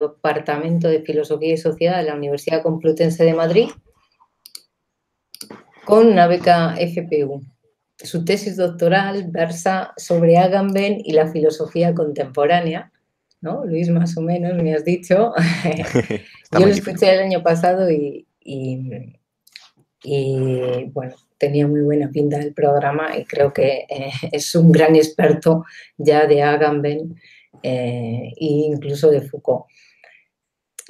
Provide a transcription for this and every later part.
Departamento de Filosofía y Sociedad de la Universidad Complutense de Madrid con una beca FPU. Su tesis doctoral versa sobre Agamben y la filosofía contemporánea. Luis, más o menos, me has dicho. Yo lo escuché el año pasado y, bueno, tenía muy buena pinta el programa y creo que eh, es un gran experto ya de Agamben eh, e incluso de Foucault.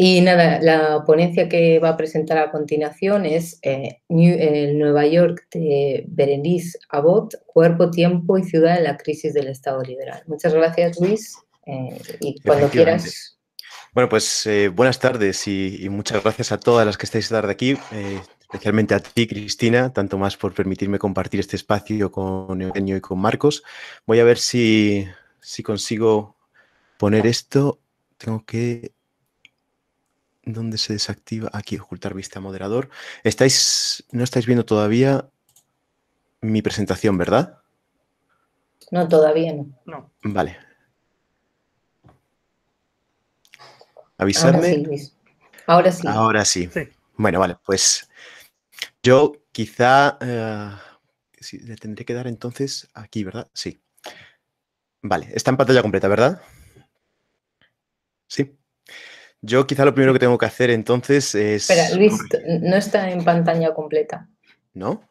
Y nada, la ponencia que va a presentar a continuación es eh, New, eh, Nueva York de Berenice Abbott, Cuerpo, Tiempo y Ciudad en la Crisis del Estado Liberal. Muchas gracias, Luis, eh, y cuando quieras. Bueno, pues buenas tardes y, muchas gracias a todas las que estáis tarde aquí, especialmente a ti, Cristina, tanto más por permitirme compartir este espacio con Eugenio y con Marcos. Voy a ver si, si consigo poner esto. Tengo que ¿Dónde se desactiva? Aquí, ocultar vista moderador. Estáis, no estáis viendo todavía mi presentación, ¿verdad? No, todavía no. Vale. ¿Avisarme? Ahora sí, Ahora sí. Ahora sí. Bueno, vale, pues yo quizá eh, le tendré que dar entonces aquí, ¿verdad? Sí. Vale, está en pantalla completa, ¿verdad? Sí. Yo quizá lo primero que tengo que hacer entonces es... Espera, Luis, no está en pantalla completa. ¿No?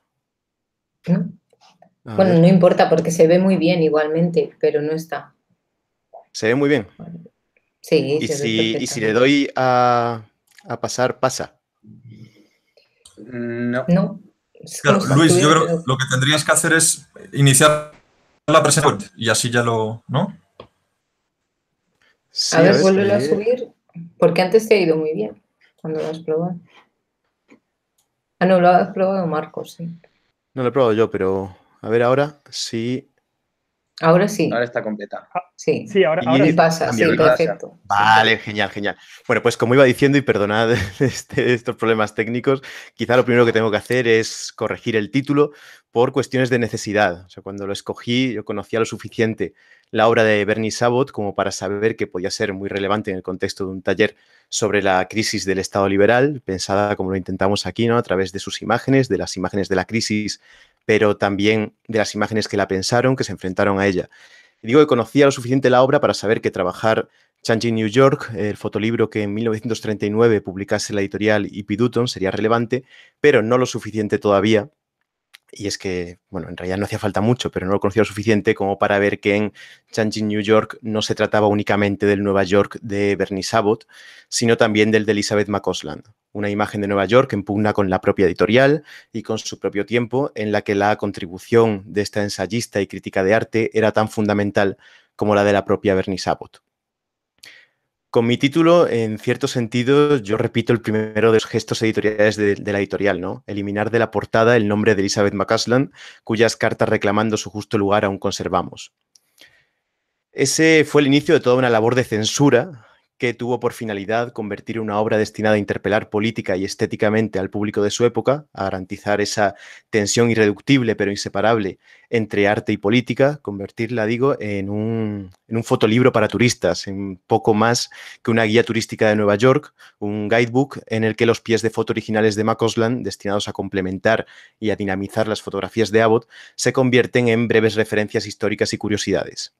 bueno, no importa porque se ve muy bien igualmente, pero no está. ¿Se ve muy bien? Sí. ¿Y, si, ¿y si le doy a, pasar, pasa? No. Luis, yo creo que lo que tendrías que hacer es iniciar la presentación y así ya lo, ¿no? a, ver, a a eh. subir. Porque antes te ha ido muy bien cuando lo has probado. Ah, no, lo has probado Marcos, sí. No lo he probado yo, pero a ver ahora sí. Ahora sí. Ahora está completa. Ah, sí. Sí, ahora, y pasa, sí, perfecto. Vale, genial, genial. Bueno, pues como iba diciendo, y perdonad este, estos problemas técnicos, quizá lo primero que tengo que hacer es corregir el título por cuestiones de necesidad. O sea, cuando lo escogí, yo conocía lo suficiente la obra de Bernie Sabot como para saber que podía ser muy relevante en el contexto de un taller sobre la crisis del Estado liberal, pensada como lo intentamos aquí, ¿no? A través de sus imágenes, de las imágenes de la crisis, pero también de las imágenes que la pensaron, que se enfrentaron a ella. digo que conocía lo suficiente la obra para saber que trabajar Changing New York, el fotolibro que en 1939 publicase la editorial Dutton, sería relevante, pero no lo suficiente todavía y es que, bueno, en realidad no hacía falta mucho, pero no lo conocía lo suficiente como para ver que en Changing, New York no se trataba únicamente del Nueva York de Bernie Sabot, sino también del de Elizabeth McCausland, una imagen de Nueva York en pugna con la propia editorial y con su propio tiempo, en la que la contribución de esta ensayista y crítica de arte era tan fundamental como la de la propia Bernie Sabot. Con mi título, en cierto sentido, yo repito el primero de los gestos editoriales de, la editorial, ¿no? Eliminar de la portada el nombre de Elizabeth McCasland, cuyas cartas reclamando su justo lugar aún conservamos. Ese fue el inicio de toda una labor de censura que tuvo por finalidad convertir una obra destinada a interpelar política y estéticamente al público de su época, a garantizar esa tensión irreductible pero inseparable entre arte y política, convertirla, digo, en un, en un fotolibro para turistas, en poco más que una guía turística de Nueva York, un guidebook en el que los pies de foto originales de Macosland, destinados a complementar y a dinamizar las fotografías de Abbott, se convierten en breves referencias históricas y curiosidades.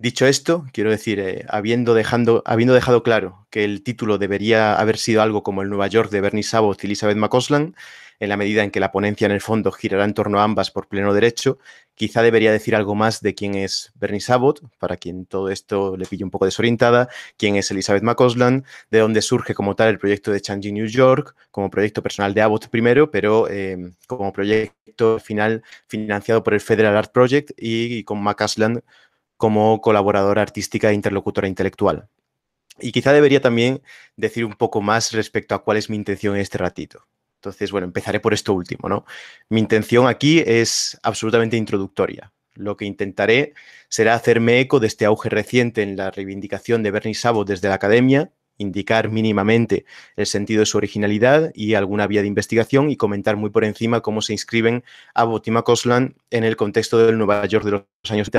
Dicho esto, quiero decir, eh, habiendo, dejando, habiendo dejado claro que el título debería haber sido algo como el Nueva York de Bernie Sabot y Elizabeth McCausland, en la medida en que la ponencia en el fondo girará en torno a ambas por pleno derecho, quizá debería decir algo más de quién es Bernie Sabot, para quien todo esto le pille un poco desorientada, quién es Elizabeth McCausland, de dónde surge como tal el proyecto de Changing New York, como proyecto personal de Abbott primero, pero em, como proyecto final financiado por el Federal Art Project y, con McCausland como colaboradora artística e interlocutora intelectual. Y quizá debería también decir un poco más respecto a cuál es mi intención en este ratito. Entonces, bueno, empezaré por esto último, ¿no? Mi intención aquí es absolutamente introductoria. Lo que intentaré será hacerme eco de este auge reciente en la reivindicación de Bernie Sabo desde la academia indicar mínimamente el sentido de su originalidad y alguna vía de investigación y comentar muy por encima cómo se inscriben a Botima Cosland en el contexto del Nueva York de los años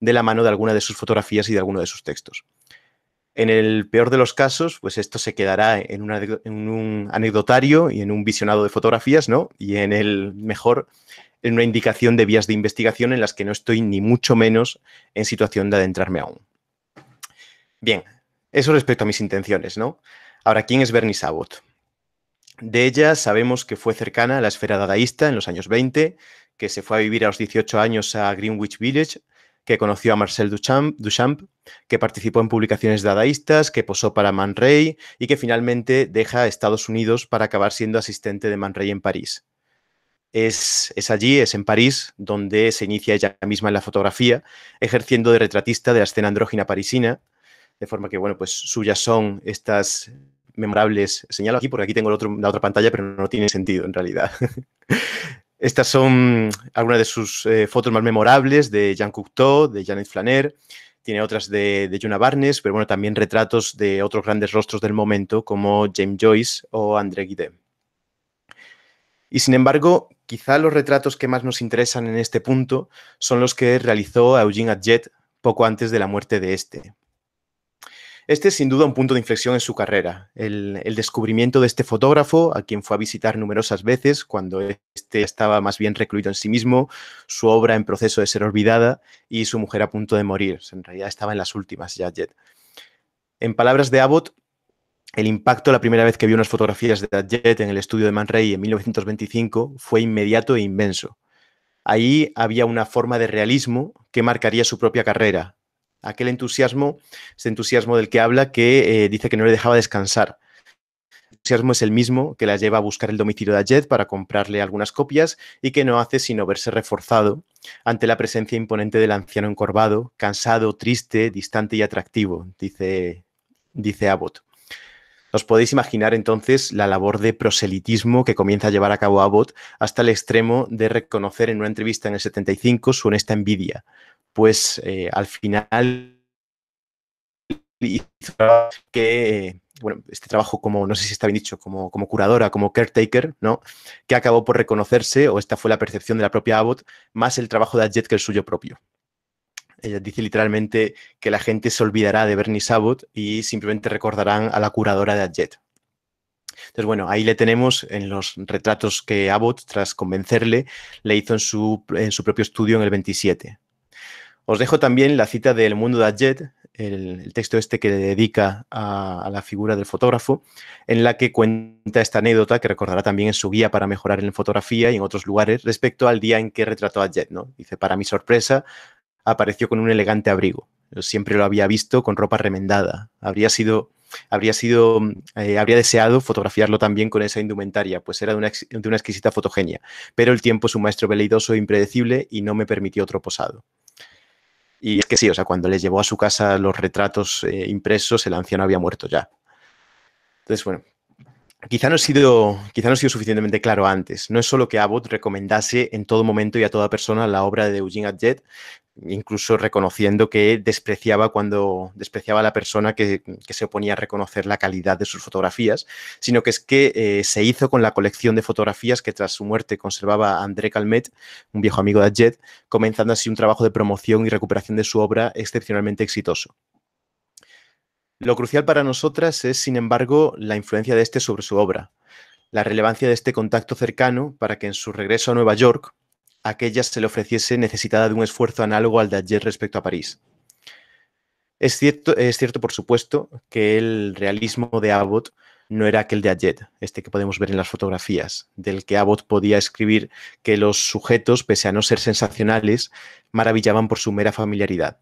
de la mano de alguna de sus fotografías y de alguno de sus textos. En el peor de los casos, pues esto se quedará en, en un anecdotario y en un visionado de fotografías, ¿no? Y en el mejor, en una indicación de vías de investigación en las que no estoy ni mucho menos en situación de adentrarme aún. Bien, eso respecto a mis intenciones, ¿no? Ahora, ¿quién es Bernie Sabot? De ella sabemos que fue cercana a la esfera dadaísta en los años 20, que se fue a vivir a los 18 años a Greenwich Village, que conoció a Marcel Duchamp, que participó en publicaciones dadaístas, que posó para Man Ray y que finalmente deja Estados Unidos para acabar siendo asistente de Man Ray en París. Es, es, allí, es en París, donde se inicia ella misma en la fotografía, ejerciendo de retratista de la escena andrógina parisina, de forma que, bueno, pues suyas son estas memorables, señalo aquí porque aquí tengo la otra pantalla, pero no tiene sentido en realidad. Estas son algunas de sus eh, fotos más memorables de Jean Cocteau, de Janet Flaner, tiene otras de, de Juna Barnes, pero bueno, también retratos de otros grandes rostros del momento como James Joyce o André Guidet. Y sin embargo, quizá los retratos que más nos interesan en este punto son los que realizó Eugene Adjet poco antes de la muerte de este, este es sin duda un punto de inflexión en su carrera, el, descubrimiento de este fotógrafo, a quien fue a visitar numerosas veces cuando este estaba más bien recluido en sí mismo, su obra en proceso de ser olvidada y su mujer a punto de morir. En realidad estaba en las últimas ya, Jet. En palabras de Abbott, el impacto la primera vez que vio unas fotografías de Jet en el estudio de Man en 1925 fue inmediato e inmenso. Ahí había una forma de realismo que marcaría su propia carrera, aquel entusiasmo, ese entusiasmo del que habla, que eh, dice que no le dejaba descansar. El entusiasmo es el mismo que la lleva a buscar el domicilio de Ayed para comprarle algunas copias y que no hace sino verse reforzado ante la presencia imponente del anciano encorvado, cansado, triste, distante y atractivo, dice, dice Abbott. Os podéis imaginar entonces la labor de proselitismo que comienza a llevar a cabo Abbott hasta el extremo de reconocer en una entrevista en el 75 su honesta envidia pues eh, al final hizo que eh, bueno, este trabajo como, no sé si está bien dicho, como, como curadora, como caretaker, ¿no? Que acabó por reconocerse, o esta fue la percepción de la propia Abbott, más el trabajo de Adjet que el suyo propio. Ella dice literalmente que la gente se olvidará de Bernice Abbott y simplemente recordarán a la curadora de Adjet. Entonces, bueno, ahí le tenemos en los retratos que Abbott, tras convencerle, le hizo en su, en su propio estudio en el 27. Os dejo también la cita del Mundo de Jet, el, texto este que le dedica a, la figura del fotógrafo, en la que cuenta esta anécdota que recordará también en su guía para mejorar en fotografía y en otros lugares respecto al día en que retrató a Jet. ¿no? Dice, para mi sorpresa, apareció con un elegante abrigo. siempre lo había visto con ropa remendada. Habría sido habría sido, eh, habría deseado fotografiarlo también con esa indumentaria, pues era de una, de una exquisita fotogenia. Pero el tiempo es un maestro veleidoso e impredecible y no me permitió otro posado. Y es que sí, o sea, cuando les llevó a su casa los retratos eh, impresos, el anciano había muerto ya. Entonces, bueno, quizá no, ha sido, quizá no ha sido suficientemente claro antes. No es solo que Abbott recomendase en todo momento y a toda persona la obra de Eugene Adjet, incluso reconociendo que despreciaba cuando despreciaba a la persona que, se oponía a reconocer la calidad de sus fotografías, sino que es que eh, se hizo con la colección de fotografías que tras su muerte conservaba André Calmet, un viejo amigo de Adjet, comenzando así un trabajo de promoción y recuperación de su obra excepcionalmente exitoso. Lo crucial para nosotras es, sin embargo, la influencia de este sobre su obra, la relevancia de este contacto cercano para que en su regreso a Nueva York, aquella se le ofreciese necesitada de un esfuerzo análogo al de ayer respecto a París. Es cierto, es cierto, por supuesto, que el realismo de Abbott no era aquel de Adjet, este que podemos ver en las fotografías, del que Abbott podía escribir que los sujetos, pese a no ser sensacionales, maravillaban por su mera familiaridad.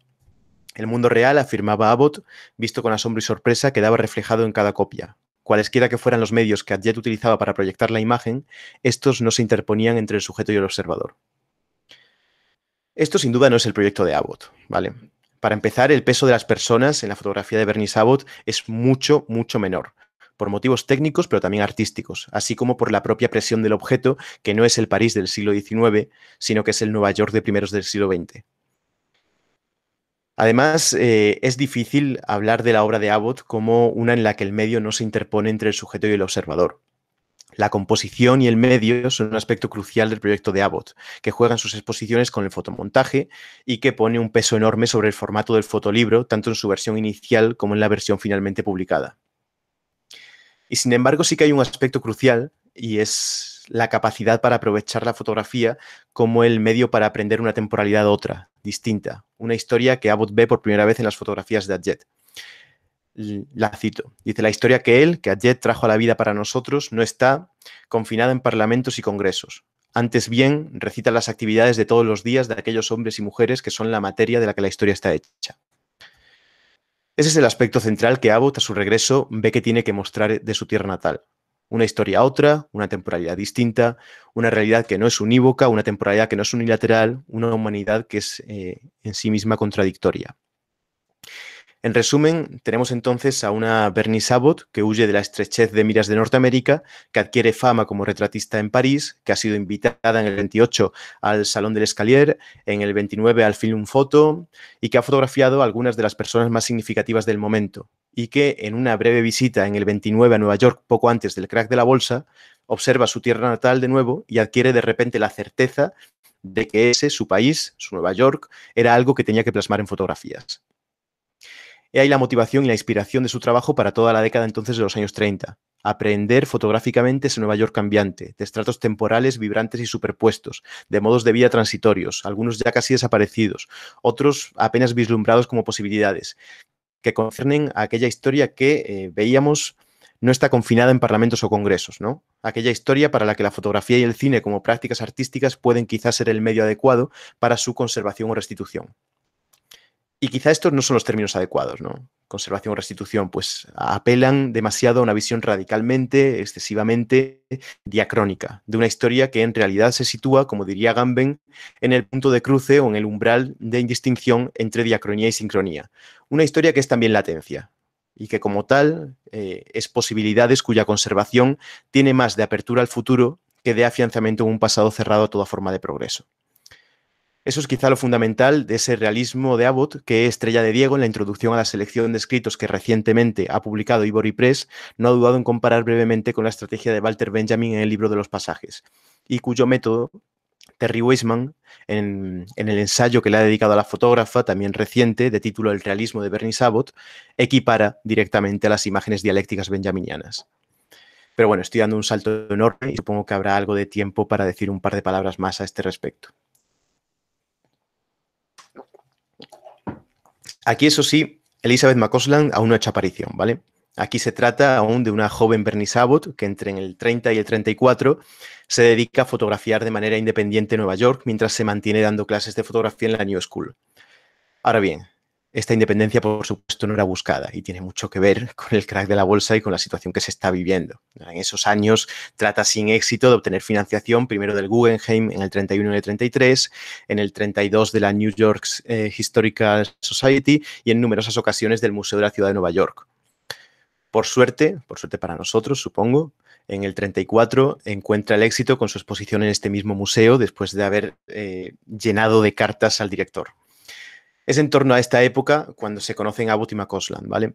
El mundo real, afirmaba Abbott, visto con asombro y sorpresa, quedaba reflejado en cada copia. Cualesquiera que fueran los medios que Ayer utilizaba para proyectar la imagen, estos no se interponían entre el sujeto y el observador. Esto sin duda no es el proyecto de Abbott, ¿vale? Para empezar, el peso de las personas en la fotografía de Bernice Abbott es mucho, mucho menor, por motivos técnicos pero también artísticos, así como por la propia presión del objeto, que no es el París del siglo XIX, sino que es el Nueva York de primeros del siglo XX. Además, eh, es difícil hablar de la obra de Abbott como una en la que el medio no se interpone entre el sujeto y el observador. La composición y el medio son un aspecto crucial del proyecto de Abbott, que juega en sus exposiciones con el fotomontaje y que pone un peso enorme sobre el formato del fotolibro, tanto en su versión inicial como en la versión finalmente publicada. Y sin embargo, sí que hay un aspecto crucial y es la capacidad para aprovechar la fotografía como el medio para aprender una temporalidad otra, distinta, una historia que Abbott ve por primera vez en las fotografías de Adjet la cito. Dice, la historia que él, que ayer trajo a la vida para nosotros, no está confinada en parlamentos y congresos. Antes bien, recita las actividades de todos los días de aquellos hombres y mujeres que son la materia de la que la historia está hecha. Ese es el aspecto central que Abbott, a su regreso, ve que tiene que mostrar de su tierra natal. Una historia otra, una temporalidad distinta, una realidad que no es unívoca, una temporalidad que no es unilateral, una humanidad que es eh, en sí misma contradictoria. En resumen, tenemos entonces a una Bernie Sabot que huye de la estrechez de miras de Norteamérica, que adquiere fama como retratista en París, que ha sido invitada en el 28 al Salón del Escalier, en el 29 al Film Foto, y que ha fotografiado algunas de las personas más significativas del momento y que en una breve visita en el 29 a Nueva York poco antes del crack de la bolsa, observa su tierra natal de nuevo y adquiere de repente la certeza de que ese, su país, su Nueva York, era algo que tenía que plasmar en fotografías y ahí la motivación y la inspiración de su trabajo para toda la década entonces de los años 30. Aprender fotográficamente ese Nueva York cambiante, de estratos temporales vibrantes y superpuestos, de modos de vida transitorios, algunos ya casi desaparecidos, otros apenas vislumbrados como posibilidades, que conciernen a aquella historia que eh, veíamos no está confinada en parlamentos o congresos, ¿no? Aquella historia para la que la fotografía y el cine como prácticas artísticas pueden quizás ser el medio adecuado para su conservación o restitución. Y quizá estos no son los términos adecuados, ¿no? Conservación o restitución, pues apelan demasiado a una visión radicalmente, excesivamente diacrónica de una historia que en realidad se sitúa, como diría Gamben, en el punto de cruce o en el umbral de indistinción entre diacronía y sincronía. Una historia que es también latencia y que como tal eh, es posibilidades cuya conservación tiene más de apertura al futuro que de afianzamiento en un pasado cerrado a toda forma de progreso. Eso es quizá lo fundamental de ese realismo de Abbott que Estrella de Diego en la introducción a la selección de escritos que recientemente ha publicado Ivory Press no ha dudado en comparar brevemente con la estrategia de Walter Benjamin en el libro de los pasajes y cuyo método Terry Weisman, en, el ensayo que le ha dedicado a la fotógrafa, también reciente, de título El realismo de Bernice Abbott, equipara directamente a las imágenes dialécticas benjaminianas. Pero bueno, estoy dando un salto enorme y supongo que habrá algo de tiempo para decir un par de palabras más a este respecto. Aquí, eso sí, Elizabeth McCausland aún no ha hecho aparición, ¿vale? Aquí se trata aún de una joven Bernie Sabot que entre el 30 y el 34 se dedica a fotografiar de manera independiente en Nueva York mientras se mantiene dando clases de fotografía en la New School. Ahora bien, esta independencia, por supuesto, no era buscada y tiene mucho que ver con el crack de la bolsa y con la situación que se está viviendo. En esos años trata sin éxito de obtener financiación, primero del Guggenheim en el 31 y el 33, en el 32 de la New York eh, Historical Society y en numerosas ocasiones del Museo de la Ciudad de Nueva York. Por suerte, por suerte para nosotros, supongo, en el 34 encuentra el éxito con su exposición en este mismo museo después de haber eh, llenado de cartas al director. Es en torno a esta época cuando se conocen a y Kosland, ¿vale?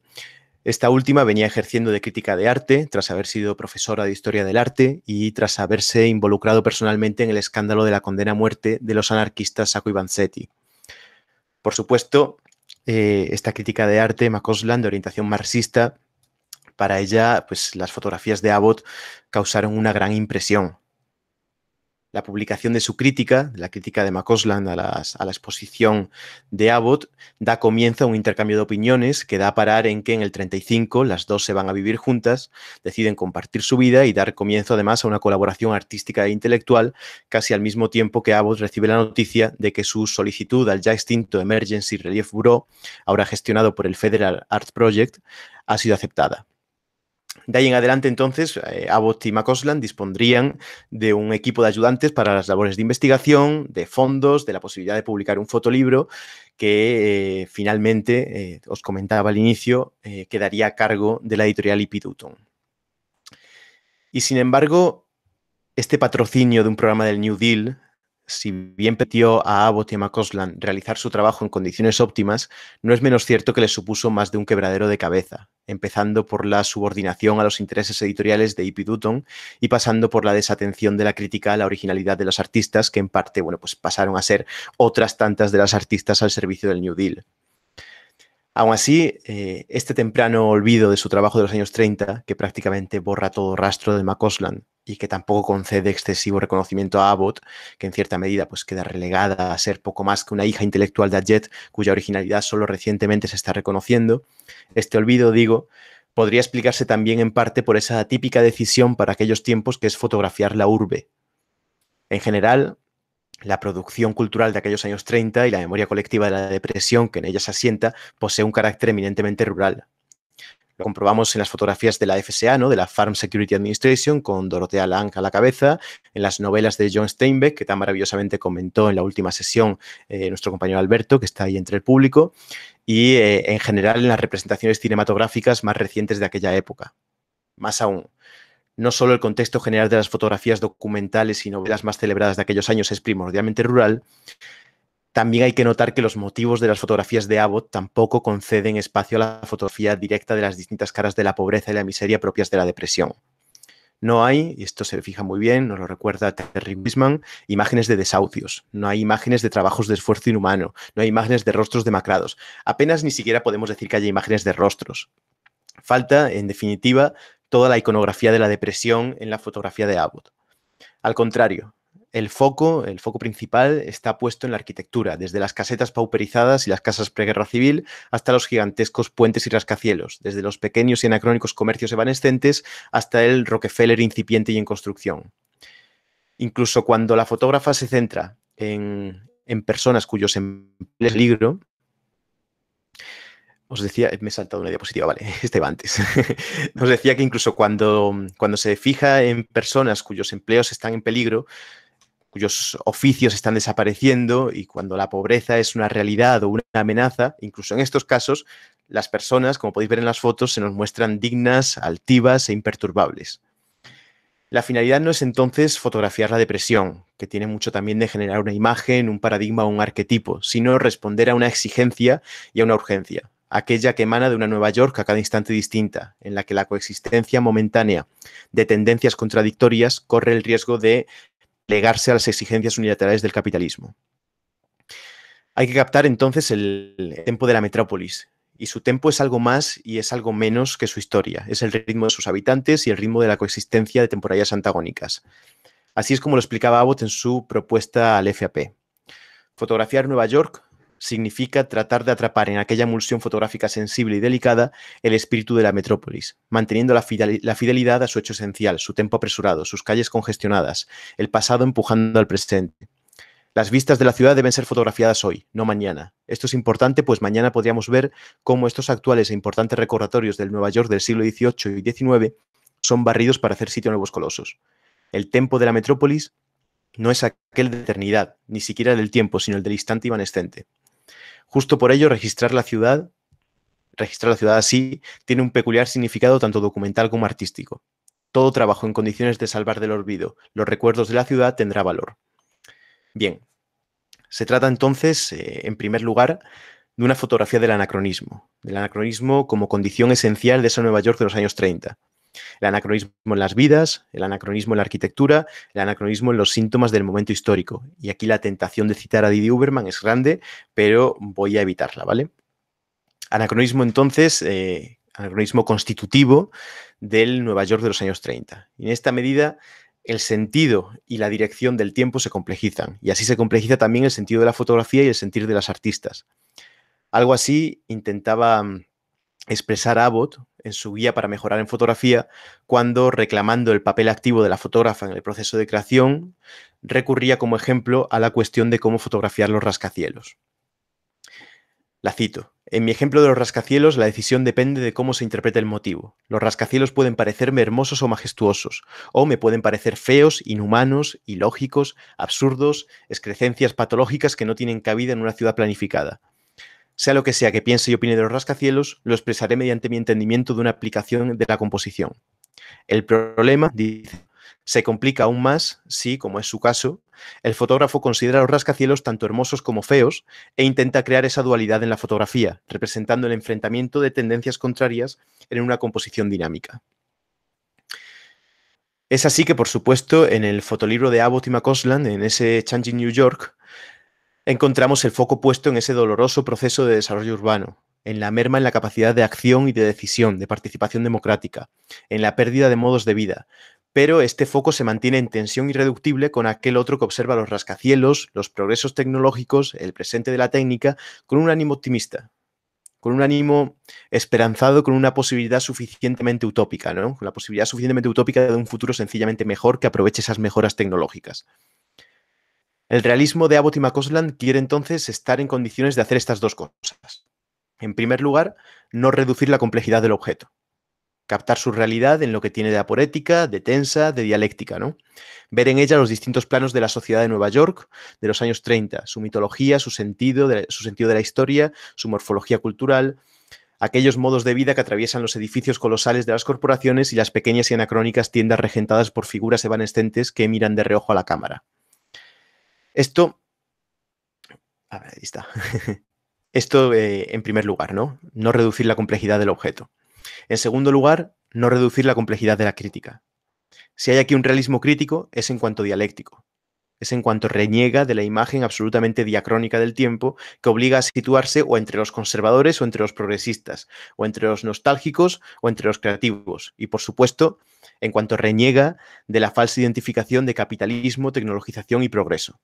Esta última venía ejerciendo de crítica de arte tras haber sido profesora de historia del arte y tras haberse involucrado personalmente en el escándalo de la condena a muerte de los anarquistas Sacco y Vanzetti. Por supuesto, eh, esta crítica de arte, Macosland, de orientación marxista, para ella, pues las fotografías de Abbott causaron una gran impresión la publicación de su crítica, la crítica de McCausland a, la exposición de Abbott, da comienzo a un intercambio de opiniones que da a parar en que en el 35 las dos se van a vivir juntas, deciden compartir su vida y dar comienzo además a una colaboración artística e intelectual, casi al mismo tiempo que Abbott recibe la noticia de que su solicitud al ya extinto Emergency Relief Bureau, ahora gestionado por el Federal Art Project, ha sido aceptada. De ahí en adelante, entonces, eh, y McCausland dispondrían de un equipo de ayudantes para las labores de investigación, de fondos, de la posibilidad de publicar un fotolibro que eh, finalmente, eh, os comentaba al inicio, eh, quedaría a cargo de la editorial IP Dutton. Y sin embargo, este patrocinio de un programa del New Deal si bien pidió a Abbott y a McCausland realizar su trabajo en condiciones óptimas, no es menos cierto que le supuso más de un quebradero de cabeza, empezando por la subordinación a los intereses editoriales de E.P. Dutton y pasando por la desatención de la crítica a la originalidad de los artistas, que en parte, bueno, pues pasaron a ser otras tantas de las artistas al servicio del New Deal. Aún así, eh, este temprano olvido de su trabajo de los años 30, que prácticamente borra todo rastro de McCausland, y que tampoco concede excesivo reconocimiento a Abbott, que en cierta medida pues, queda relegada a ser poco más que una hija intelectual de Adjet, cuya originalidad solo recientemente se está reconociendo. Este olvido, digo, podría explicarse también en parte por esa típica decisión para aquellos tiempos que es fotografiar la urbe. En general, la producción cultural de aquellos años 30 y la memoria colectiva de la depresión que en ella se asienta posee un carácter eminentemente rural. Lo comprobamos en las fotografías de la FSA, ¿no? de la Farm Security Administration, con Dorothea Lange a la cabeza, en las novelas de John Steinbeck, que tan maravillosamente comentó en la última sesión eh, nuestro compañero Alberto, que está ahí entre el público, y eh, en general en las representaciones cinematográficas más recientes de aquella época. Más aún, no solo el contexto general de las fotografías documentales y novelas más celebradas de aquellos años es primordialmente rural, también hay que notar que los motivos de las fotografías de Abbott tampoco conceden espacio a la fotografía directa de las distintas caras de la pobreza y la miseria propias de la depresión. No hay, y esto se fija muy bien, nos lo recuerda Terry Bismann, imágenes de desahucios, no hay imágenes de trabajos de esfuerzo inhumano, no hay imágenes de rostros demacrados. Apenas ni siquiera podemos decir que haya imágenes de rostros. Falta, en definitiva, toda la iconografía de la depresión en la fotografía de Abbott. Al contrario, el foco, el foco principal, está puesto en la arquitectura, desde las casetas pauperizadas y las casas preguerra civil hasta los gigantescos puentes y rascacielos, desde los pequeños y anacrónicos comercios evanescentes hasta el Rockefeller incipiente y en construcción. Incluso cuando la fotógrafa se centra en, personas cuyos empleos peligro, os decía, me he saltado una diapositiva, vale, este antes. os decía que incluso cuando, cuando se fija en personas cuyos empleos están en peligro, cuyos oficios están desapareciendo y cuando la pobreza es una realidad o una amenaza, incluso en estos casos, las personas, como podéis ver en las fotos, se nos muestran dignas, altivas e imperturbables. La finalidad no es entonces fotografiar la depresión, que tiene mucho también de generar una imagen, un paradigma o un arquetipo, sino responder a una exigencia y a una urgencia, aquella que emana de una Nueva York a cada instante distinta, en la que la coexistencia momentánea de tendencias contradictorias corre el riesgo de Legarse a las exigencias unilaterales del capitalismo. Hay que captar entonces el tempo de la metrópolis, y su tempo es algo más y es algo menos que su historia. Es el ritmo de sus habitantes y el ritmo de la coexistencia de temporalidades antagónicas. Así es como lo explicaba Abbott en su propuesta al FAP. Fotografiar Nueva York significa tratar de atrapar en aquella emulsión fotográfica sensible y delicada el espíritu de la metrópolis, manteniendo la, fidelidad a su hecho esencial, su tempo apresurado, sus calles congestionadas, el pasado empujando al presente. Las vistas de la ciudad deben ser fotografiadas hoy, no mañana. Esto es importante, pues mañana podríamos ver cómo estos actuales e importantes recordatorios del Nueva York del siglo XVIII y XIX son barridos para hacer sitio a nuevos colosos. El tempo de la metrópolis no es aquel de eternidad, ni siquiera del tiempo, sino el del instante evanescente. Justo por ello, registrar la ciudad, registrar la ciudad así, tiene un peculiar significado tanto documental como artístico. Todo trabajo en condiciones de salvar del olvido los recuerdos de la ciudad tendrá valor. Bien, se trata entonces, eh, en primer lugar, de una fotografía del anacronismo, del anacronismo como condición esencial de esa Nueva York de los años 30, el anacronismo en las vidas, el anacronismo en la arquitectura, el anacronismo en los síntomas del momento histórico. Y aquí la tentación de citar a Didi Uberman es grande, pero voy a evitarla, ¿vale? Anacronismo entonces, eh, anacronismo constitutivo del Nueva York de los años 30. en esta medida, el sentido y la dirección del tiempo se complejizan. Y así se complejiza también el sentido de la fotografía y el sentir de las artistas. Algo así intentaba mm, expresar Abbott en su guía para mejorar en fotografía, cuando reclamando el papel activo de la fotógrafa en el proceso de creación, recurría como ejemplo a la cuestión de cómo fotografiar los rascacielos. La cito. En mi ejemplo de los rascacielos, la decisión depende de cómo se interprete el motivo. Los rascacielos pueden parecerme hermosos o majestuosos, o me pueden parecer feos, inhumanos, ilógicos, absurdos, excrecencias patológicas que no tienen cabida en una ciudad planificada. Sea lo que sea que piense y opine de los rascacielos, lo expresaré mediante mi entendimiento de una aplicación de la composición. El problema, dice, se complica aún más si, como es su caso, el fotógrafo considera los rascacielos tanto hermosos como feos e intenta crear esa dualidad en la fotografía, representando el enfrentamiento de tendencias contrarias en una composición dinámica. Es así que, por supuesto, en el fotolibro de Abbott y McCausland, en ese Changing New York, encontramos el foco puesto en ese doloroso proceso de desarrollo urbano, en la merma en la capacidad de acción y de decisión, de participación democrática, en la pérdida de modos de vida. Pero este foco se mantiene en tensión irreductible con aquel otro que observa los rascacielos, los progresos tecnológicos, el presente de la técnica, con un ánimo optimista, con un ánimo esperanzado, con una posibilidad suficientemente utópica, ¿no? Con la posibilidad suficientemente utópica de un futuro sencillamente mejor que aproveche esas mejoras tecnológicas. El realismo de Abbott y McCausland quiere entonces estar en condiciones de hacer estas dos cosas. En primer lugar, no reducir la complejidad del objeto. Captar su realidad en lo que tiene de aporética, de tensa, de dialéctica, ¿no? Ver en ella los distintos planos de la sociedad de Nueva York de los años 30, su mitología, su sentido, su sentido de la historia, su morfología cultural, aquellos modos de vida que atraviesan los edificios colosales de las corporaciones y las pequeñas y anacrónicas tiendas regentadas por figuras evanescentes que miran de reojo a la cámara. Esto, está. Esto eh, en primer lugar, ¿no? No reducir la complejidad del objeto. En segundo lugar, no reducir la complejidad de la crítica. Si hay aquí un realismo crítico, es en cuanto dialéctico. Es en cuanto reniega de la imagen absolutamente diacrónica del tiempo que obliga a situarse o entre los conservadores o entre los progresistas, o entre los nostálgicos o entre los creativos. Y por supuesto, en cuanto reniega de la falsa identificación de capitalismo, tecnologización y progreso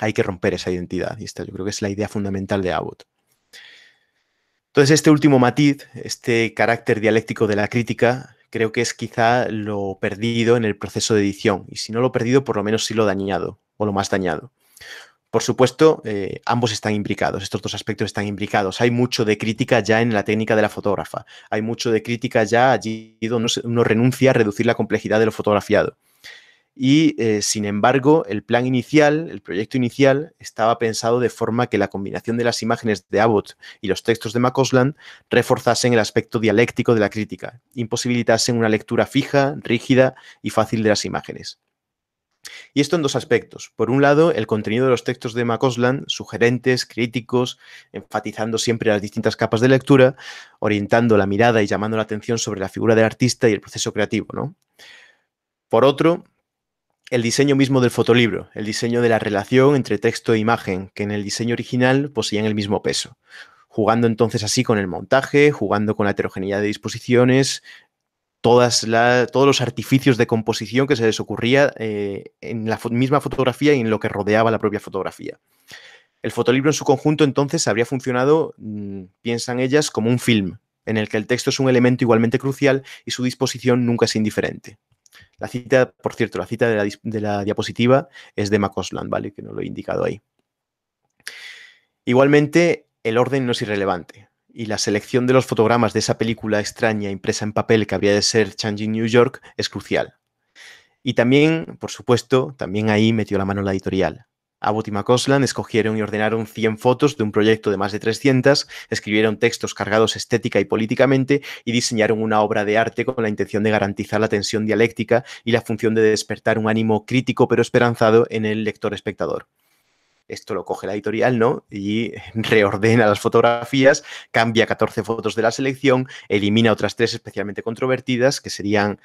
hay que romper esa identidad. Y esta yo creo que es la idea fundamental de Abbott. Entonces, este último matiz, este carácter dialéctico de la crítica, creo que es quizá lo perdido en el proceso de edición. Y si no lo perdido, por lo menos sí lo dañado, o lo más dañado. Por supuesto, eh, ambos están implicados. estos dos aspectos están implicados. Hay mucho de crítica ya en la técnica de la fotógrafa, hay mucho de crítica ya allí donde uno renuncia a reducir la complejidad de lo fotografiado y eh, sin embargo el plan inicial, el proyecto inicial, estaba pensado de forma que la combinación de las imágenes de Abbott y los textos de McCausland reforzasen el aspecto dialéctico de la crítica, imposibilitasen una lectura fija, rígida y fácil de las imágenes. Y esto en dos aspectos. Por un lado, el contenido de los textos de McCausland, sugerentes, críticos, enfatizando siempre las distintas capas de lectura, orientando la mirada y llamando la atención sobre la figura del artista y el proceso creativo. ¿no? Por otro, el diseño mismo del fotolibro, el diseño de la relación entre texto e imagen, que en el diseño original poseían el mismo peso. Jugando entonces así con el montaje, jugando con la heterogeneidad de disposiciones, todas todos los artificios de composición que se les ocurría eh, en la misma fotografía y en lo que rodeaba la propia fotografía. El fotolibro en su conjunto entonces habría funcionado, mm, piensan ellas, como un film, en el que el texto es un elemento igualmente crucial y su disposición nunca es indiferente. La cita, por cierto, la cita de la, diapositiva es de Macosland, ¿vale? Que no lo he indicado ahí. Igualmente, el orden no es irrelevante y la selección de los fotogramas de esa película extraña impresa en papel que habría de ser Changing New York es crucial. Y también, por supuesto, también ahí metió la mano la editorial. A y Koslan escogieron y ordenaron 100 fotos de un proyecto de más de 300, escribieron textos cargados estética y políticamente y diseñaron una obra de arte con la intención de garantizar la tensión dialéctica y la función de despertar un ánimo crítico pero esperanzado en el lector-espectador esto lo coge la editorial, ¿no? Y reordena las fotografías, cambia 14 fotos de la selección, elimina otras tres especialmente controvertidas, que serían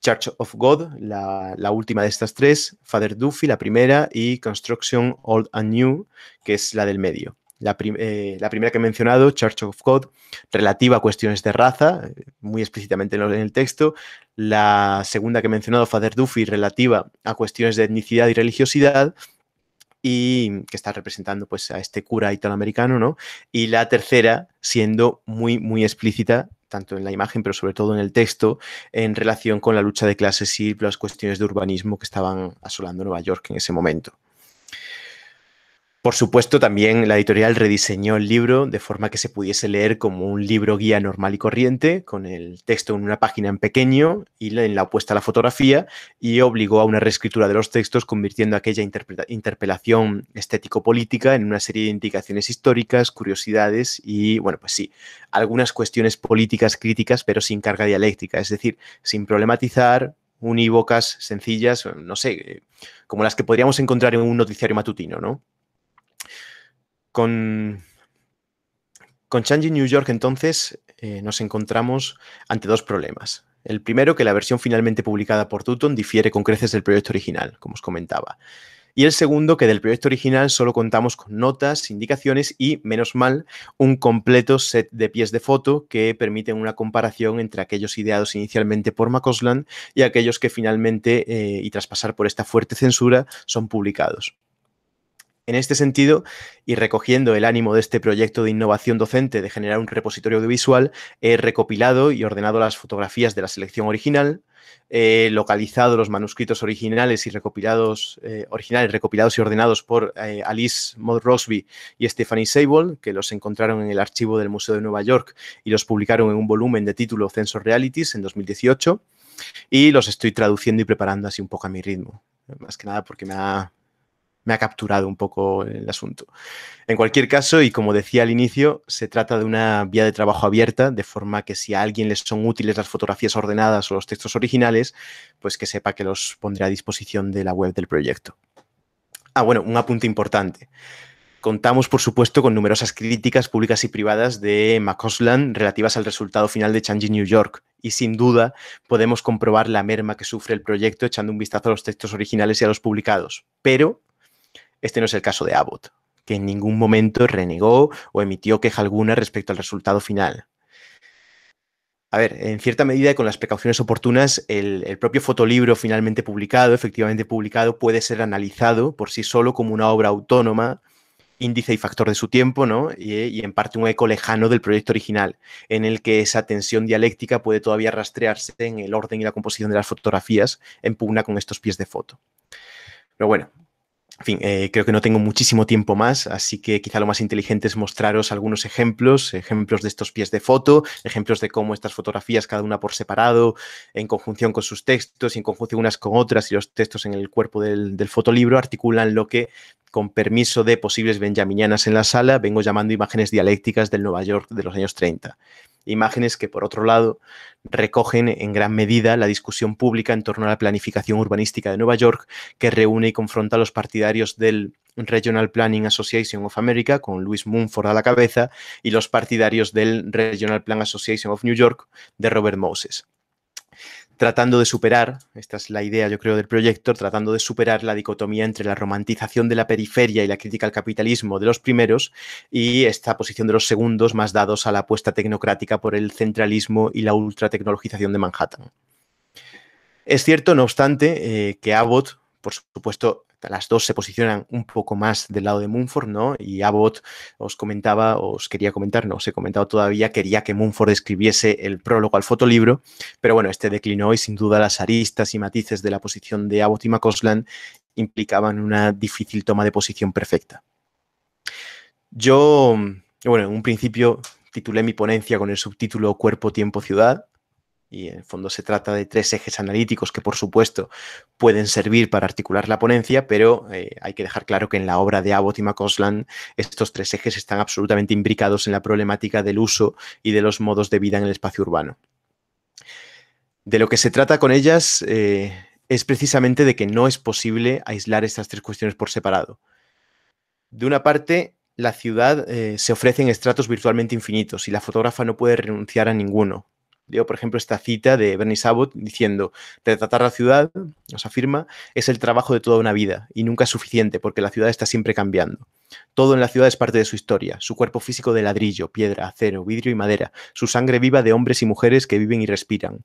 Church of God, la, última de estas tres, Father Duffy, la primera, y Construction Old and New, que es la del medio. La, eh, primera que he mencionado, Church of God, relativa a cuestiones de raza, muy explícitamente en, el texto. La segunda que he mencionado, Father Duffy, relativa a cuestiones de etnicidad y religiosidad y que está representando pues a este cura italoamericano, ¿no? Y la tercera siendo muy, muy explícita tanto en la imagen, pero sobre todo en el texto, en relación con la lucha de clases y las cuestiones de urbanismo que estaban asolando Nueva York en ese momento. Por supuesto, también la editorial rediseñó el libro de forma que se pudiese leer como un libro guía normal y corriente, con el texto en una página en pequeño y en la opuesta a la fotografía, y obligó a una reescritura de los textos, convirtiendo aquella interpelación estético-política en una serie de indicaciones históricas, curiosidades y, bueno, pues sí, algunas cuestiones políticas críticas, pero sin carga dialéctica, es decir, sin problematizar, unívocas, sencillas, no sé, como las que podríamos encontrar en un noticiario matutino, ¿no? Con, con New York entonces eh, nos encontramos ante dos problemas. El primero, que la versión finalmente publicada por Tuton difiere con creces del proyecto original, como os comentaba. Y el segundo, que del proyecto original solo contamos con notas, indicaciones y, menos mal, un completo set de pies de foto que permiten una comparación entre aquellos ideados inicialmente por Macoslan y aquellos que finalmente, eh, y tras pasar por esta fuerte censura, son publicados. En este sentido, y recogiendo el ánimo de este proyecto de innovación docente de generar un repositorio audiovisual, he recopilado y ordenado las fotografías de la selección original, he localizado los manuscritos originales y recopilados, eh, originales recopilados y ordenados por eh, Alice Maud y Stephanie Sable, que los encontraron en el archivo del Museo de Nueva York y los publicaron en un volumen de título Censor Realities en 2018, y los estoy traduciendo y preparando así un poco a mi ritmo. Más que nada porque me ha, me ha capturado un poco el asunto. En cualquier caso, y como decía al inicio, se trata de una vía de trabajo abierta, de forma que si a alguien les son útiles las fotografías ordenadas o los textos originales, pues que sepa que los pondré a disposición de la web del proyecto. Ah, bueno, un apunte importante. Contamos, por supuesto, con numerosas críticas públicas y privadas de McCausland relativas al resultado final de Changi New York, y sin duda podemos comprobar la merma que sufre el proyecto echando un vistazo a los textos originales y a los publicados. Pero este no es el caso de Abbott, que en ningún momento renegó o emitió queja alguna respecto al resultado final. A ver, en cierta medida, con las precauciones oportunas, el, propio fotolibro finalmente publicado, efectivamente publicado, puede ser analizado por sí solo como una obra autónoma, índice y factor de su tiempo, ¿no? Y, y en parte un eco lejano del proyecto original, en el que esa tensión dialéctica puede todavía rastrearse en el orden y la composición de las fotografías en pugna con estos pies de foto. Pero bueno, en fin, eh, creo que no tengo muchísimo tiempo más, así que quizá lo más inteligente es mostraros algunos ejemplos, ejemplos de estos pies de foto, ejemplos de cómo estas fotografías, cada una por separado, en conjunción con sus textos y en conjunción unas con otras y los textos en el cuerpo del, del fotolibro, articulan lo que, con permiso de posibles benjaminianas en la sala, vengo llamando imágenes dialécticas del Nueva York de los años 30 imágenes que, por otro lado, recogen en gran medida la discusión pública en torno a la planificación urbanística de Nueva York, que reúne y confronta a los partidarios del Regional Planning Association of America, con Luis Munford a la cabeza, y los partidarios del Regional Plan Association of New York, de Robert Moses tratando de superar, esta es la idea yo creo del proyecto, tratando de superar la dicotomía entre la romantización de la periferia y la crítica al capitalismo de los primeros y esta posición de los segundos más dados a la apuesta tecnocrática por el centralismo y la ultratecnologización de Manhattan. Es cierto, no obstante, eh, que Abbott, por supuesto, las dos se posicionan un poco más del lado de Munford, ¿no? Y Abbott os comentaba, os quería comentar, no os he comentado todavía, quería que Munford escribiese el prólogo al fotolibro, pero bueno, este declinó y sin duda las aristas y matices de la posición de Abbott y McCausland implicaban una difícil toma de posición perfecta. Yo, bueno, en un principio titulé mi ponencia con el subtítulo Cuerpo, Tiempo, Ciudad, y en el fondo se trata de tres ejes analíticos que, por supuesto, pueden servir para articular la ponencia, pero eh, hay que dejar claro que en la obra de Abbott y McCausland estos tres ejes están absolutamente imbricados en la problemática del uso y de los modos de vida en el espacio urbano. De lo que se trata con ellas eh, es precisamente de que no es posible aislar estas tres cuestiones por separado. De una parte, la ciudad eh, se ofrece en estratos virtualmente infinitos y la fotógrafa no puede renunciar a ninguno, Digo, por ejemplo, esta cita de Bernie Sabot diciendo, tratar la ciudad, nos afirma, es el trabajo de toda una vida y nunca es suficiente porque la ciudad está siempre cambiando. Todo en la ciudad es parte de su historia, su cuerpo físico de ladrillo, piedra, acero, vidrio y madera, su sangre viva de hombres y mujeres que viven y respiran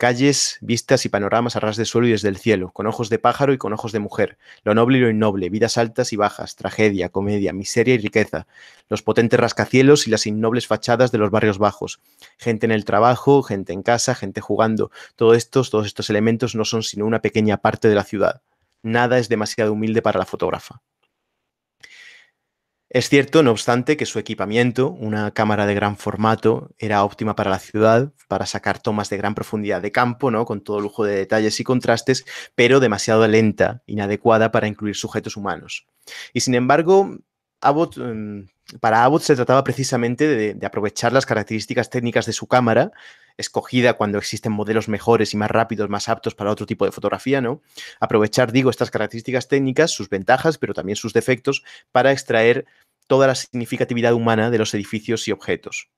calles, vistas y panoramas a ras de suelo y desde el cielo, con ojos de pájaro y con ojos de mujer, lo noble y lo innoble, vidas altas y bajas, tragedia, comedia, miseria y riqueza, los potentes rascacielos y las innobles fachadas de los barrios bajos, gente en el trabajo, gente en casa, gente jugando, todos estos, todos estos elementos no son sino una pequeña parte de la ciudad. Nada es demasiado humilde para la fotógrafa. Es cierto, no obstante, que su equipamiento, una cámara de gran formato, era óptima para la ciudad, para sacar tomas de gran profundidad de campo, ¿no? con todo lujo de detalles y contrastes, pero demasiado lenta, inadecuada para incluir sujetos humanos. Y sin embargo, Abbott em, para Abbott se trataba precisamente de, aprovechar las características técnicas de su cámara, escogida cuando existen modelos mejores y más rápidos, más aptos para otro tipo de fotografía, ¿no? Aprovechar, digo, estas características técnicas, sus ventajas, pero también sus defectos, para extraer toda la significatividad humana de los edificios y objetos.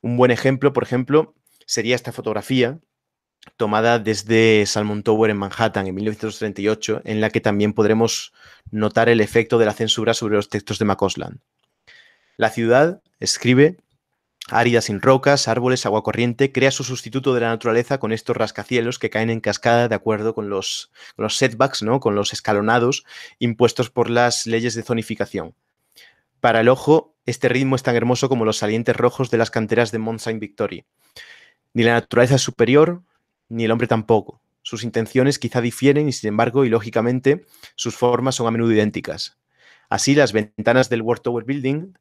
Un buen ejemplo, por ejemplo, sería esta fotografía tomada desde Salmon Tower en Manhattan en 1938, en la que también podremos notar el efecto de la censura sobre los textos de McCausland. La ciudad, escribe, árida sin rocas, árboles, agua corriente, crea su sustituto de la naturaleza con estos rascacielos que caen en cascada de acuerdo con los, setbacks, ¿no? con los escalonados impuestos por las leyes de zonificación. Para el ojo, este ritmo es tan hermoso como los salientes rojos de las canteras de Mont Saint-Victory. Ni la naturaleza es superior, ni el hombre tampoco. Sus intenciones quizá difieren y, sin embargo, y lógicamente, sus formas son a menudo idénticas. Así, las ventanas del World Tower Building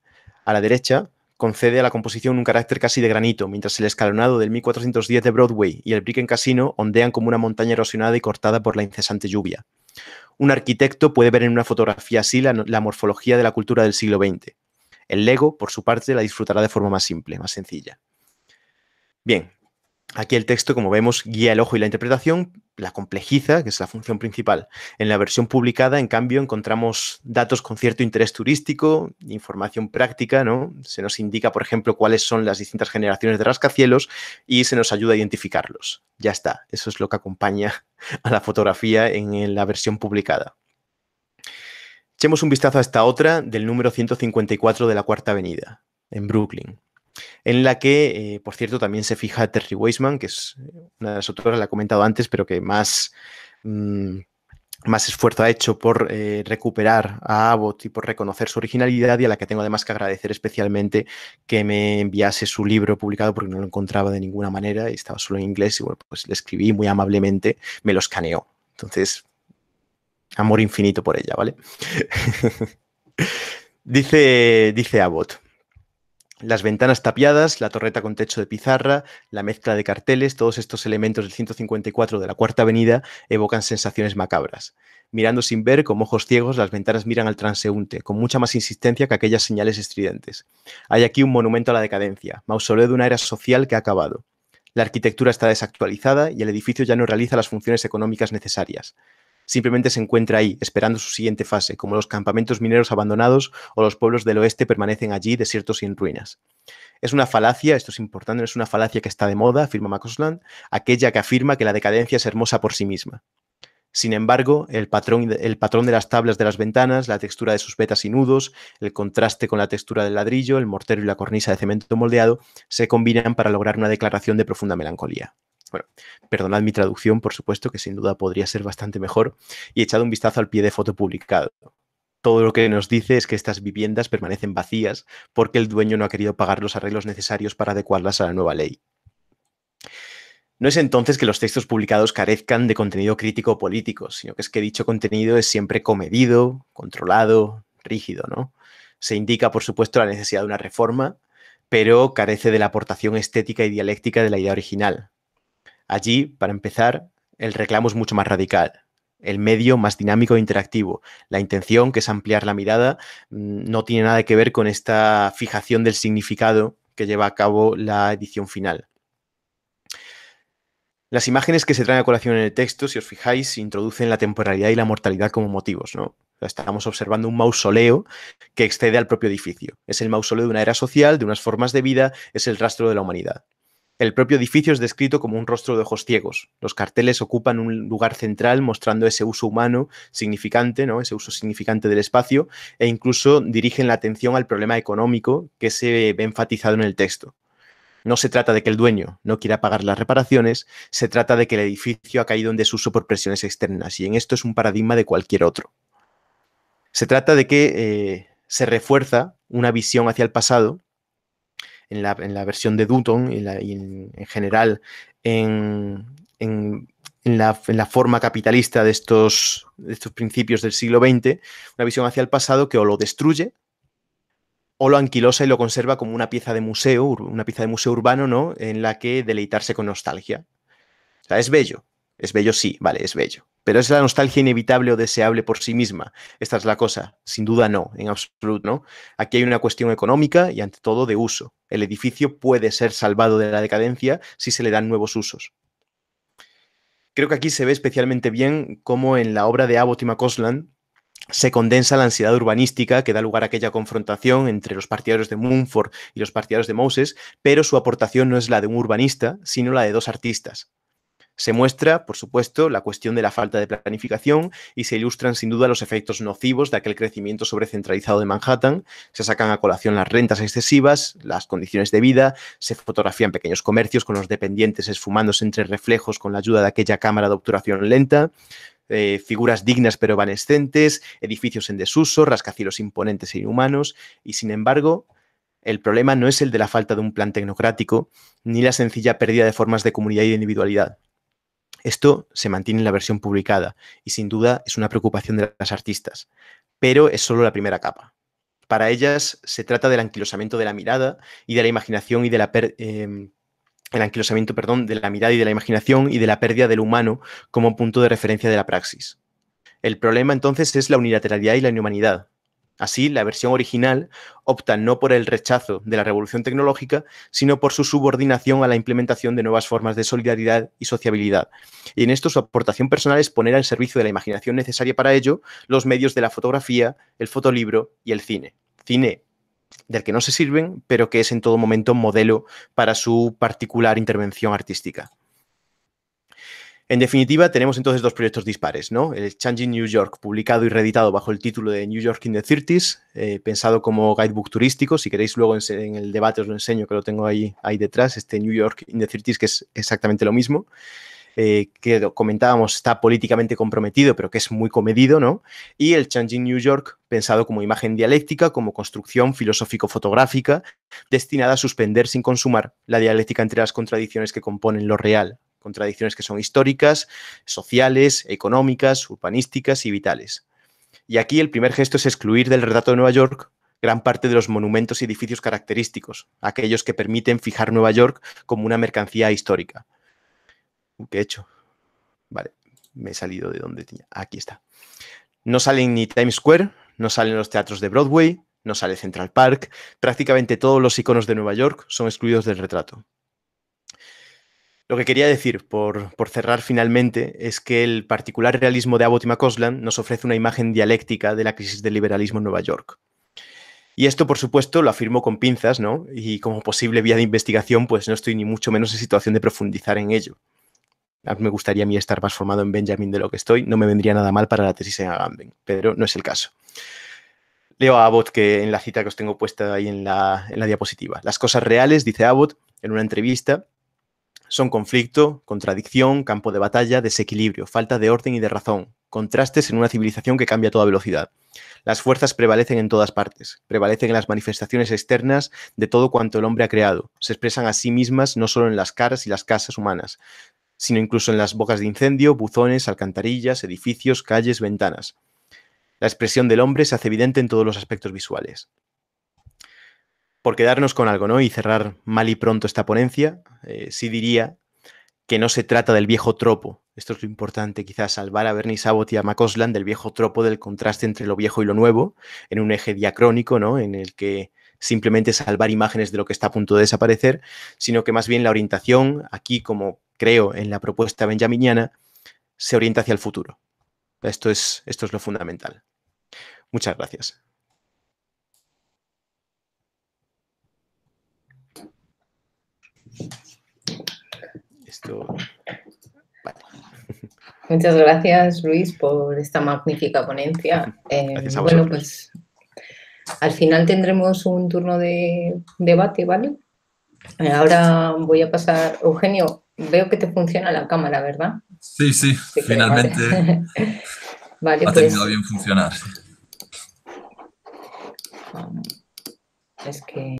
a la derecha, concede a la composición un carácter casi de granito, mientras el escalonado del 1410 de Broadway y el en Casino ondean como una montaña erosionada y cortada por la incesante lluvia. Un arquitecto puede ver en una fotografía así la, la morfología de la cultura del siglo XX. El Lego, por su parte, la disfrutará de forma más simple, más sencilla. Bien, Aquí el texto, como vemos, guía el ojo y la interpretación, la complejiza, que es la función principal. En la versión publicada, en cambio, encontramos datos con cierto interés turístico, información práctica, ¿no? Se nos indica, por ejemplo, cuáles son las distintas generaciones de rascacielos y se nos ayuda a identificarlos. Ya está, eso es lo que acompaña a la fotografía en la versión publicada. Echemos un vistazo a esta otra del número 154 de la Cuarta Avenida, en Brooklyn en la que, eh, por cierto, también se fija Terry Weisman, que es eh, una de las autoras, la he comentado antes, pero que más, mm, más esfuerzo ha hecho por eh, recuperar a Abbott y por reconocer su originalidad y a la que tengo además que agradecer especialmente que me enviase su libro publicado porque no lo encontraba de ninguna manera y estaba solo en inglés y bueno, pues le escribí muy amablemente, me lo escaneó. Entonces, amor infinito por ella, ¿vale? dice, dice Abbott las ventanas tapiadas, la torreta con techo de pizarra, la mezcla de carteles, todos estos elementos del 154 de la Cuarta Avenida evocan sensaciones macabras. Mirando sin ver, con ojos ciegos, las ventanas miran al transeúnte, con mucha más insistencia que aquellas señales estridentes. Hay aquí un monumento a la decadencia, mausoleo de una era social que ha acabado. La arquitectura está desactualizada y el edificio ya no realiza las funciones económicas necesarias simplemente se encuentra ahí, esperando su siguiente fase, como los campamentos mineros abandonados o los pueblos del oeste permanecen allí desiertos y en ruinas. Es una falacia, esto es importante, es una falacia que está de moda, afirma Macosland, aquella que afirma que la decadencia es hermosa por sí misma. Sin embargo, el patrón, de las tablas de las ventanas, la textura de sus vetas y nudos, el contraste con la textura del ladrillo, el mortero y la cornisa de cemento moldeado se combinan para lograr una declaración de profunda melancolía. Bueno, perdonad mi traducción, por supuesto, que sin duda podría ser bastante mejor, y echad un vistazo al pie de foto publicado. Todo lo que nos dice es que estas viviendas permanecen vacías porque el dueño no ha querido pagar los arreglos necesarios para adecuarlas a la nueva ley. No es entonces que los textos publicados carezcan de contenido crítico o político, sino que es que dicho contenido es siempre comedido, controlado, rígido, ¿no? Se indica, por supuesto, la necesidad de una reforma, pero carece de la aportación estética y dialéctica de la idea original, Allí, para empezar, el reclamo es mucho más radical, el medio más dinámico e interactivo. La intención, que es ampliar la mirada, mm, no tiene nada que ver con esta fijación del significado que lleva a cabo la edición final. Las imágenes que se traen a colación en el texto, si os fijáis, introducen la temporalidad y la mortalidad como motivos, ¿no? Estamos observando un mausoleo que excede al propio edificio. Es el mausoleo de una era social, de unas formas de vida, es el rastro de la humanidad. El propio edificio es descrito como un rostro de ojos ciegos. Los carteles ocupan un lugar central mostrando ese uso humano significante, ¿no? ese uso significante del espacio, e incluso dirigen la atención al problema económico que se ve enfatizado en el texto. No se trata de que el dueño no quiera pagar las reparaciones, se trata de que el edificio ha caído en desuso por presiones externas, y en esto es un paradigma de cualquier otro. Se trata de que eh, se refuerza una visión hacia el pasado en la, versión de Dutton y, en, general en, la, forma capitalista de estos, de estos principios del siglo XX, una visión hacia el pasado que o lo destruye o lo anquilosa y lo conserva como una pieza de museo, una pieza de museo urbano, ¿no? En la que deleitarse con nostalgia. O sea, es bello, es bello sí, vale, es bello. Pero es la nostalgia inevitable o deseable por sí misma. Esta es la cosa. Sin duda no, en absoluto no. Aquí hay una cuestión económica y ante todo de uso. El edificio puede ser salvado de la decadencia si se le dan nuevos usos. Creo que aquí se ve especialmente bien cómo en la obra de Abbott y McCausland se condensa la ansiedad urbanística que da lugar a aquella confrontación entre los partidarios de Mumford y los partidarios de Moses, pero su aportación no es la de un urbanista, sino la de dos artistas, se muestra, por supuesto, la cuestión de la falta de planificación y se ilustran sin duda los efectos nocivos de aquel crecimiento sobrecentralizado de Manhattan. Se sacan a colación las rentas excesivas, las condiciones de vida, se fotografían pequeños comercios con los dependientes esfumándose entre reflejos con la ayuda de aquella cámara de obturación lenta. Eh, figuras dignas pero evanescentes, edificios en desuso, rascacielos imponentes e inhumanos, y sin embargo, el problema no es el de la falta de un plan tecnocrático, ni la sencilla pérdida de formas de comunidad y de individualidad. Esto se mantiene en la versión publicada y sin duda es una preocupación de las artistas, pero es solo la primera capa. Para ellas se trata del anquilosamiento de la mirada y de la imaginación y de la em, anquilosamiento, perdón, de la mirada y de la imaginación y de la pérdida del humano como punto de referencia de la praxis. El problema entonces es la unilateralidad y la inhumanidad, Así, la versión original opta no por el rechazo de la revolución tecnológica, sino por su subordinación a la implementación de nuevas formas de solidaridad y sociabilidad. Y en esto su aportación personal es poner al servicio de la imaginación necesaria para ello los medios de la fotografía, el fotolibro y el cine. Cine del que no se sirven, pero que es en todo momento modelo para su particular intervención artística. En definitiva, tenemos entonces dos proyectos dispares, ¿no? El Changing New York, publicado y reeditado bajo el título de New York in the 30s, eh, pensado como guidebook turístico. Si queréis, luego en, el debate os lo enseño, que lo tengo ahí, ahí detrás, este New York in the 30s, que es exactamente lo mismo. Eh, que comentábamos está políticamente comprometido, pero que es muy comedido, ¿no? Y el Changing New York, pensado como imagen dialéctica, como construcción filosófico-fotográfica, destinada a suspender sin consumar la dialéctica entre las contradicciones que componen lo real, contradicciones que son históricas, sociales, económicas, urbanísticas y vitales. Y aquí el primer gesto es excluir del retrato de Nueva York gran parte de los monumentos y edificios característicos, aquellos que permiten fijar Nueva York como una mercancía histórica. Uh, ¿Qué he hecho? Vale, me he salido de donde tenía. Aquí está. No salen ni Times Square, no salen los teatros de Broadway, no sale Central Park, prácticamente todos los iconos de Nueva York son excluidos del retrato. Lo que quería decir, por, cerrar finalmente, es que el particular realismo de Abbott y McCausland nos ofrece una imagen dialéctica de la crisis del liberalismo en Nueva York. Y esto, por supuesto, lo afirmo con pinzas, ¿no? Y como posible vía de investigación, pues no estoy ni mucho menos en situación de profundizar en ello. Me gustaría a mí estar más formado en Benjamin de lo que estoy, no me vendría nada mal para la tesis en Agamben, pero no es el caso. Leo a Abbott que en la cita que os tengo puesta ahí en la, en la diapositiva. Las cosas reales, dice Abbott en una entrevista, son conflicto, contradicción, campo de batalla, desequilibrio, falta de orden y de razón, contrastes en una civilización que cambia a toda velocidad. Las fuerzas prevalecen en todas partes, prevalecen en las manifestaciones externas de todo cuanto el hombre ha creado, se expresan a sí mismas no solo en las caras y las casas humanas, sino incluso en las bocas de incendio, buzones, alcantarillas, edificios, calles, ventanas. La expresión del hombre se hace evidente en todos los aspectos visuales por quedarnos con algo, ¿no? Y cerrar mal y pronto esta ponencia, eh, sí diría que no se trata del viejo tropo. Esto es lo importante, quizás salvar a Bernie Sabot y a Macosland del viejo tropo del contraste entre lo viejo y lo nuevo, en un eje diacrónico, ¿no? En el que simplemente salvar imágenes de lo que está a punto de desaparecer, sino que más bien la orientación, aquí como creo en la propuesta benjaminiana, se orienta hacia el futuro. Esto es, esto es lo fundamental. Muchas gracias. Esto. Muchas gracias, Luis, por esta magnífica ponencia. Eh, bueno, pues al final tendremos un turno de debate, ¿vale? Eh, ahora voy a pasar, Eugenio, veo que te funciona la cámara, ¿verdad? Sí, sí, finalmente ha tenido pues. bien funcionar. Es que...